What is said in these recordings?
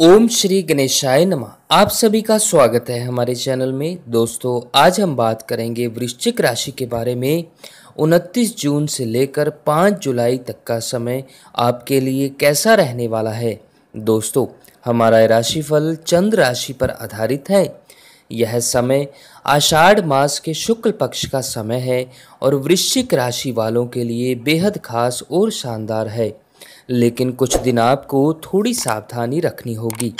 ओम श्री गणेशाय नमः आप सभी का स्वागत है हमारे चैनल में दोस्तों आज हम बात करेंगे वृश्चिक राशि के बारे में 29 जून से लेकर 5 जुलाई तक का समय आपके लिए कैसा रहने वाला है दोस्तों हमारा राशिफल चंद्र राशि पर आधारित है यह समय आषाढ़ मास के शुक्ल पक्ष का समय है और वृश्चिक राशि वालों के लिए बेहद खास और शानदार है लेकिन कुछ दिन आपको थोड़ी सावधानी रखनी होगी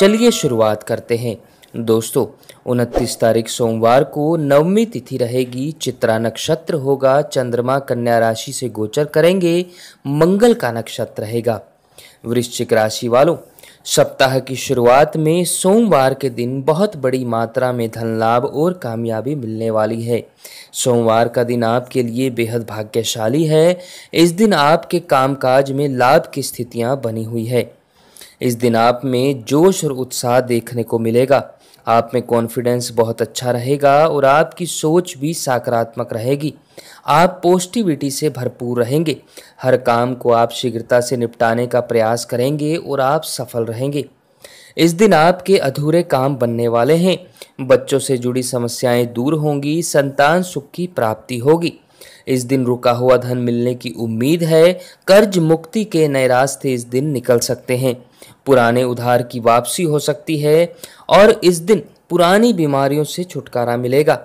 चलिए शुरुआत करते हैं दोस्तों उनतीस तारीख सोमवार को नवमी तिथि रहेगी चित्रा नक्षत्र होगा चंद्रमा कन्या राशि से गोचर करेंगे मंगल का नक्षत्र रहेगा वृश्चिक राशि वालों सप्ताह की शुरुआत में सोमवार के दिन बहुत बड़ी मात्रा में धन लाभ और कामयाबी मिलने वाली है सोमवार का दिन आपके लिए बेहद भाग्यशाली है इस दिन आपके कामकाज में लाभ की स्थितियां बनी हुई है इस दिन आप में जोश और उत्साह देखने को मिलेगा आप में कॉन्फिडेंस बहुत अच्छा रहेगा और आपकी सोच भी सकारात्मक रहेगी आप पॉजिटिविटी से भरपूर रहेंगे हर काम को आप शीघ्रता से निपटाने का प्रयास करेंगे और आप सफल रहेंगे इस दिन आपके अधूरे काम बनने वाले हैं बच्चों से जुड़ी समस्याएं दूर होंगी संतान सुख की प्राप्ति होगी इस दिन रुका हुआ धन मिलने की उम्मीद है कर्ज मुक्ति के नए रास्ते इस दिन निकल सकते हैं पुराने उधार की वापसी हो सकती है और इस दिन पुरानी बीमारियों से छुटकारा मिलेगा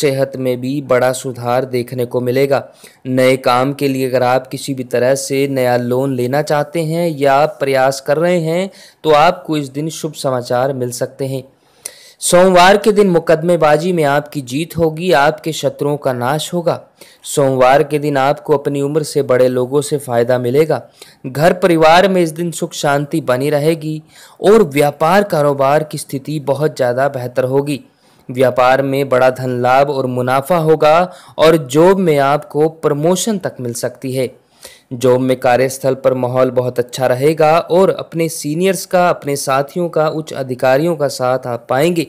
सेहत में भी बड़ा सुधार देखने को मिलेगा नए काम के लिए अगर आप किसी भी तरह से नया लोन लेना चाहते हैं या प्रयास कर रहे हैं तो आपको इस दिन शुभ समाचार मिल सकते हैं सोमवार के दिन मुकदमेबाजी में आपकी जीत होगी आपके शत्रुओं का नाश होगा सोमवार के दिन आपको अपनी उम्र से बड़े लोगों से फायदा मिलेगा घर परिवार में इस दिन सुख शांति बनी रहेगी और व्यापार कारोबार की स्थिति बहुत ज़्यादा बेहतर होगी व्यापार में बड़ा धन लाभ और मुनाफा होगा और जॉब में आपको प्रमोशन तक मिल सकती है जॉब में कार्यस्थल पर माहौल बहुत अच्छा रहेगा और अपने सीनियर्स का अपने साथियों का उच्च अधिकारियों का साथ आप पाएंगे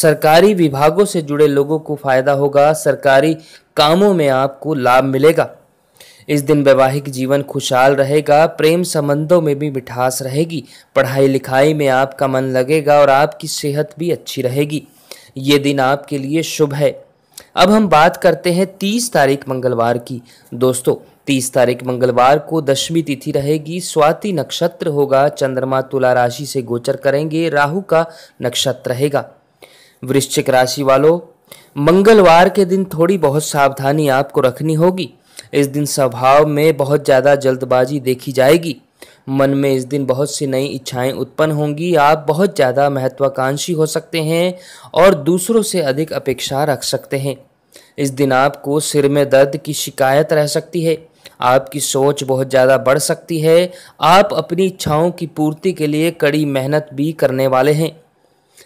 सरकारी विभागों से जुड़े लोगों को फायदा होगा सरकारी कामों में आपको लाभ मिलेगा इस दिन वैवाहिक जीवन खुशहाल रहेगा प्रेम संबंधों में भी मिठास रहेगी पढ़ाई लिखाई में आपका मन लगेगा और आपकी सेहत भी अच्छी रहेगी ये दिन आपके लिए शुभ है अब हम बात करते हैं तीस तारीख मंगलवार की दोस्तों तीस तारीख मंगलवार को दशमी तिथि रहेगी स्वाति नक्षत्र होगा चंद्रमा तुला राशि से गोचर करेंगे राहु का नक्षत्र रहेगा वृश्चिक राशि वालों मंगलवार के दिन थोड़ी बहुत सावधानी आपको रखनी होगी इस दिन स्वभाव में बहुत ज़्यादा जल्दबाजी देखी जाएगी मन में इस दिन बहुत सी नई इच्छाएं उत्पन्न होंगी आप बहुत ज़्यादा महत्वाकांक्षी हो सकते हैं और दूसरों से अधिक अपेक्षा रख सकते हैं इस दिन आपको सिर में दर्द की शिकायत रह सकती है आपकी सोच बहुत ज़्यादा बढ़ सकती है आप अपनी इच्छाओं की पूर्ति के लिए कड़ी मेहनत भी करने वाले हैं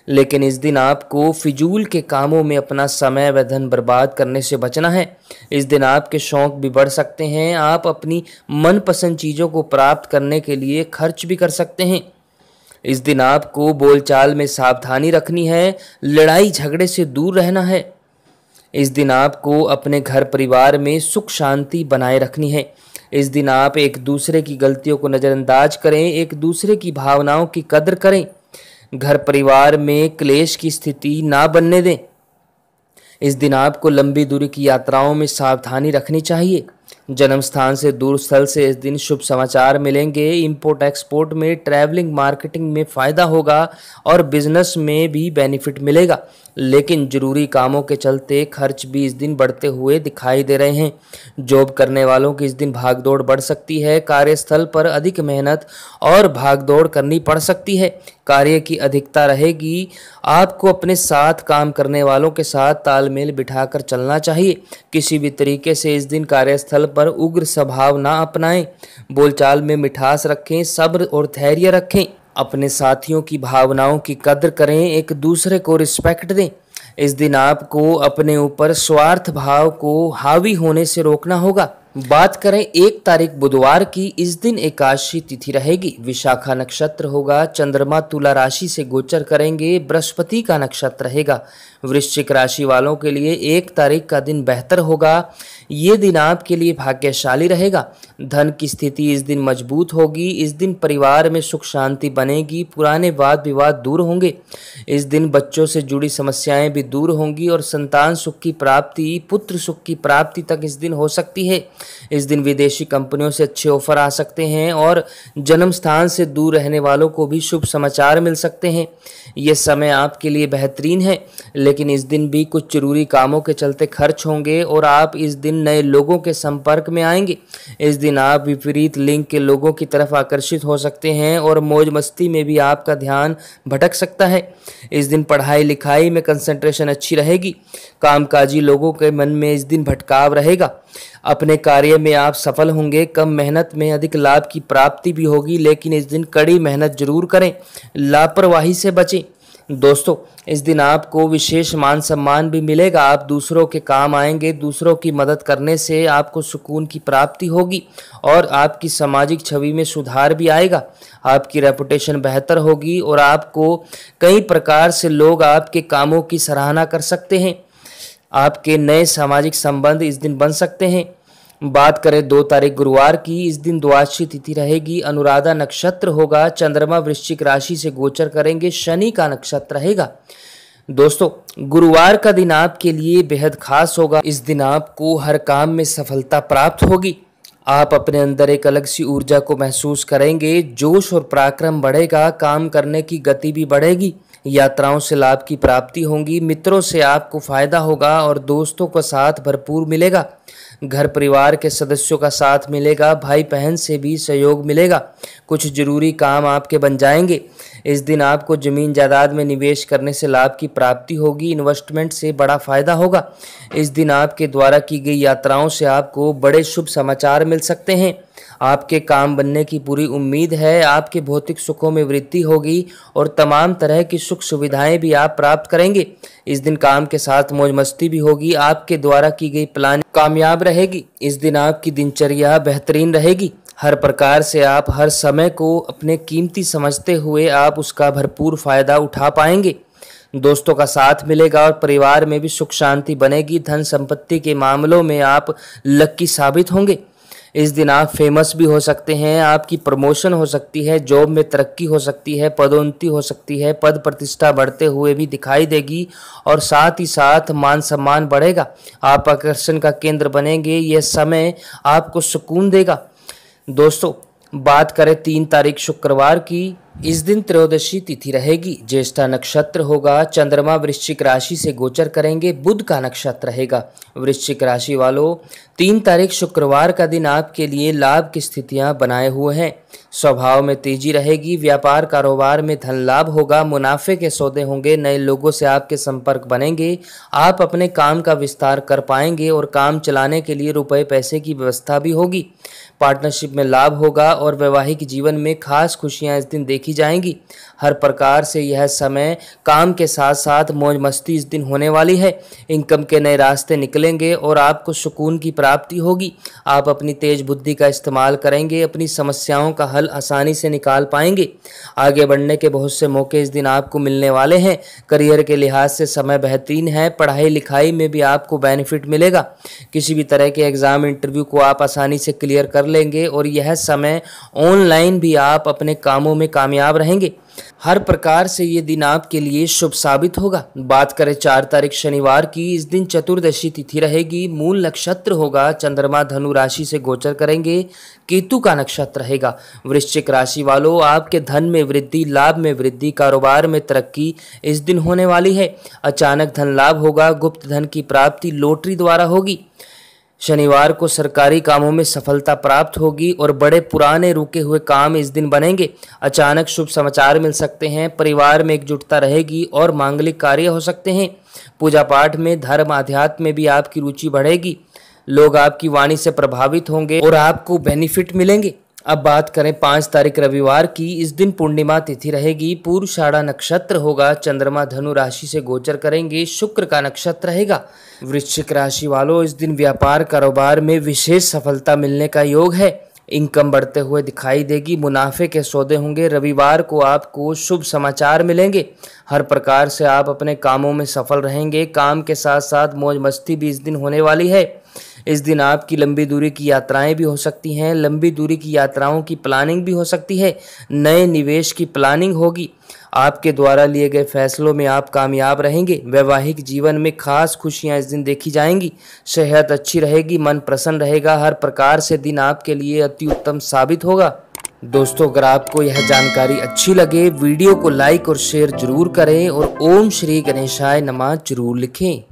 लेकिन इस दिन आपको फिजूल के कामों में अपना समय व धन बर्बाद करने से बचना है इस दिन आपके शौक भी बढ़ सकते हैं आप अपनी मनपसंद चीज़ों को प्राप्त करने के लिए खर्च भी कर सकते हैं इस दिन आपको बोलचाल में सावधानी रखनी है लड़ाई झगड़े से दूर रहना है इस दिन आपको अपने घर परिवार में सुख शांति बनाए रखनी है इस दिन आप एक दूसरे की गलतियों को नज़रअंदाज करें एक दूसरे की भावनाओं की कदर करें घर परिवार में क्लेश की स्थिति ना बनने दें इस दिन आपको लंबी दूरी की यात्राओं में सावधानी रखनी चाहिए जन्म स्थान से दूर स्थल से इस दिन शुभ समाचार मिलेंगे इंपोर्ट एक्सपोर्ट में ट्रैवलिंग मार्केटिंग में फ़ायदा होगा और बिजनेस में भी बेनिफिट मिलेगा लेकिन ज़रूरी कामों के चलते खर्च भी इस दिन बढ़ते हुए दिखाई दे रहे हैं जॉब करने वालों की इस दिन भागदौड़ बढ़ सकती है कार्यस्थल पर अधिक मेहनत और भागदौड़ करनी पड़ सकती है कार्य की अधिकता रहेगी आपको अपने साथ काम करने वालों के साथ तालमेल बिठाकर चलना चाहिए किसी भी तरीके से इस दिन कार्यस्थल पर पर उग्र स्वभाव ना अपनाएं बोलचाल में मिठास रखें सब्र और धैर्य रखें अपने साथियों की भावनाओं की कदर करें एक दूसरे को रिस्पेक्ट दें इस दिन आपको अपने ऊपर स्वार्थ भाव को हावी होने से रोकना होगा बात करें एक तारीख बुधवार की इस दिन एकादशी तिथि रहेगी विशाखा नक्षत्र होगा चंद्रमा तुला राशि से गोचर करेंगे बृहस्पति का नक्षत्र रहेगा वृश्चिक राशि वालों के लिए एक तारीख का दिन बेहतर होगा ये दिन आपके लिए भाग्यशाली रहेगा धन की स्थिति इस दिन मजबूत होगी इस दिन परिवार में सुख शांति बनेगी पुराने वाद विवाद दूर होंगे इस दिन बच्चों से जुड़ी समस्याएं भी दूर होंगी और संतान सुख की प्राप्ति पुत्र सुख की प्राप्ति तक इस दिन हो सकती है इस दिन विदेशी कंपनियों से अच्छे ऑफर आ सकते हैं और जन्म स्थान से दूर रहने वालों को भी शुभ समाचार मिल सकते हैं ये समय आपके लिए बेहतरीन है लेकिन इस दिन भी कुछ जरूरी कामों के चलते खर्च होंगे और आप इस दिन नए लोगों के संपर्क में आएंगे इस दिन आप विपरीत लिंग के लोगों की तरफ आकर्षित हो सकते हैं और मौज मस्ती में भी आपका ध्यान भटक सकता है इस दिन पढ़ाई लिखाई में कंसंट्रेशन अच्छी रहेगी कामकाजी लोगों के मन में इस दिन भटकाव रहेगा अपने कार्य में आप सफल होंगे कम मेहनत में अधिक लाभ की प्राप्ति भी होगी लेकिन इस दिन कड़ी मेहनत जरूर करें लापरवाही से बचें दोस्तों इस दिन आपको विशेष मान सम्मान भी मिलेगा आप दूसरों के काम आएंगे दूसरों की मदद करने से आपको सुकून की प्राप्ति होगी और आपकी सामाजिक छवि में सुधार भी आएगा आपकी रेपुटेशन बेहतर होगी और आपको कई प्रकार से लोग आपके कामों की सराहना कर सकते हैं आपके नए सामाजिक संबंध इस दिन बन सकते हैं बात करें दो तारीख गुरुवार की इस दिन द्वादशी तिथि रहेगी अनुराधा नक्षत्र होगा चंद्रमा वृश्चिक राशि से गोचर करेंगे शनि का नक्षत्र रहेगा दोस्तों गुरुवार का दिन आपके लिए बेहद खास होगा इस दिन आपको हर काम में सफलता प्राप्त होगी आप अपने अंदर एक अलग सी ऊर्जा को महसूस करेंगे जोश और पराक्रम बढ़ेगा काम करने की गति भी बढ़ेगी यात्राओं से लाभ की प्राप्ति होगी मित्रों से आपको फ़ायदा होगा और दोस्तों का साथ भरपूर मिलेगा घर परिवार के सदस्यों का साथ मिलेगा भाई बहन से भी सहयोग मिलेगा कुछ जरूरी काम आपके बन जाएंगे इस दिन आपको ज़मीन जायदाद में निवेश करने से लाभ की प्राप्ति होगी इन्वेस्टमेंट से बड़ा फ़ायदा होगा इस दिन आपके द्वारा की गई यात्राओं से आपको बड़े शुभ समाचार मिल सकते हैं आपके काम बनने की पूरी उम्मीद है आपके भौतिक सुखों में वृद्धि होगी और तमाम तरह की सुख सुविधाएं भी आप प्राप्त करेंगे इस दिन काम के साथ मौज मस्ती भी होगी आपके द्वारा की गई प्लान कामयाब रहेगी इस दिन आपकी दिनचर्या बेहतरीन रहेगी हर प्रकार से आप हर समय को अपने कीमती समझते हुए आप उसका भरपूर फायदा उठा पाएंगे दोस्तों का साथ मिलेगा और परिवार में भी सुख शांति बनेगी धन संपत्ति के मामलों में आप लक्की साबित होंगे इस दिन आप फेमस भी हो सकते हैं आपकी प्रमोशन हो सकती है जॉब में तरक्की हो सकती है पदोन्नति हो सकती है पद प्रतिष्ठा बढ़ते हुए भी दिखाई देगी और साथ ही साथ मान सम्मान बढ़ेगा आप आकर्षण का केंद्र बनेंगे यह समय आपको सुकून देगा दोस्तों बात करें तीन तारीख शुक्रवार की इस दिन त्रयोदशी तिथि रहेगी ज्येष्ठा नक्षत्र होगा चंद्रमा वृश्चिक राशि से गोचर करेंगे बुध का नक्षत्र रहेगा वृश्चिक राशि वालों तीन तारीख शुक्रवार का दिन आपके लिए लाभ की स्थितियां बनाए हुए हैं स्वभाव में तेजी रहेगी व्यापार कारोबार में धन लाभ होगा मुनाफे के सौदे होंगे नए लोगों से आपके संपर्क बनेंगे आप अपने काम का विस्तार कर पाएंगे और काम चलाने के लिए रुपये पैसे की व्यवस्था भी होगी पार्टनरशिप में लाभ होगा और वैवाहिक जीवन में खास खुशियाँ इस दिन देख देखी जाएंगी हर प्रकार से यह समय काम के साथ साथ मौज मस्ती इस दिन होने वाली है इनकम के नए रास्ते निकलेंगे और आपको सुकून की प्राप्ति होगी आप अपनी तेज बुद्धि का इस्तेमाल करेंगे अपनी समस्याओं का हल आसानी से निकाल पाएंगे आगे बढ़ने के बहुत से मौके इस दिन आपको मिलने वाले हैं करियर के लिहाज से समय बेहतरीन है पढ़ाई लिखाई में भी आपको बेनिफिट मिलेगा किसी भी तरह के एग्ज़ाम इंटरव्यू को आप आसानी से क्लियर कर लेंगे और यह समय ऑनलाइन भी आप अपने कामों में कामयाब कामयाब रहेंगे हर प्रकार से ये दिन आपके लिए शुभ साबित होगा बात करें चार तारीख शनिवार की इस दिन चतुर्दशी तिथि रहेगी मूल नक्षत्र होगा चंद्रमा धनु राशि से गोचर करेंगे केतु का नक्षत्र रहेगा वृश्चिक राशि वालों आपके धन में वृद्धि लाभ में वृद्धि कारोबार में तरक्की इस दिन होने वाली है अचानक धन लाभ होगा गुप्त धन की प्राप्ति लोटरी द्वारा होगी शनिवार को सरकारी कामों में सफलता प्राप्त होगी और बड़े पुराने रुके हुए काम इस दिन बनेंगे अचानक शुभ समाचार मिल सकते हैं परिवार में एकजुटता रहेगी और मांगलिक कार्य हो सकते हैं पूजा पाठ में धर्म आध्यात्म में भी आपकी रुचि बढ़ेगी लोग आपकी वाणी से प्रभावित होंगे और आपको बेनिफिट मिलेंगे अब बात करें पाँच तारीख रविवार की इस दिन पूर्णिमा तिथि रहेगी पूर्व शाड़ा नक्षत्र होगा चंद्रमा धनु राशि से गोचर करेंगे शुक्र का नक्षत्र रहेगा वृश्चिक राशि वालों इस दिन व्यापार कारोबार में विशेष सफलता मिलने का योग है इनकम बढ़ते हुए दिखाई देगी मुनाफे के सौदे होंगे रविवार को आपको शुभ समाचार मिलेंगे हर प्रकार से आप अपने कामों में सफल रहेंगे काम के साथ साथ मौज मस्ती भी इस दिन होने वाली है इस दिन आपकी लंबी दूरी की यात्राएं भी हो सकती हैं लंबी दूरी की यात्राओं की प्लानिंग भी हो सकती है नए निवेश की प्लानिंग होगी आपके द्वारा लिए गए फैसलों में आप कामयाब रहेंगे वैवाहिक जीवन में खास खुशियां इस दिन देखी जाएंगी सेहत अच्छी रहेगी मन प्रसन्न रहेगा हर प्रकार से दिन आपके लिए अति उत्तम साबित होगा दोस्तों अगर आपको यह जानकारी अच्छी लगे वीडियो को लाइक और शेयर जरूर करें और ओम श्री गणेशाय नमः जरूर लिखें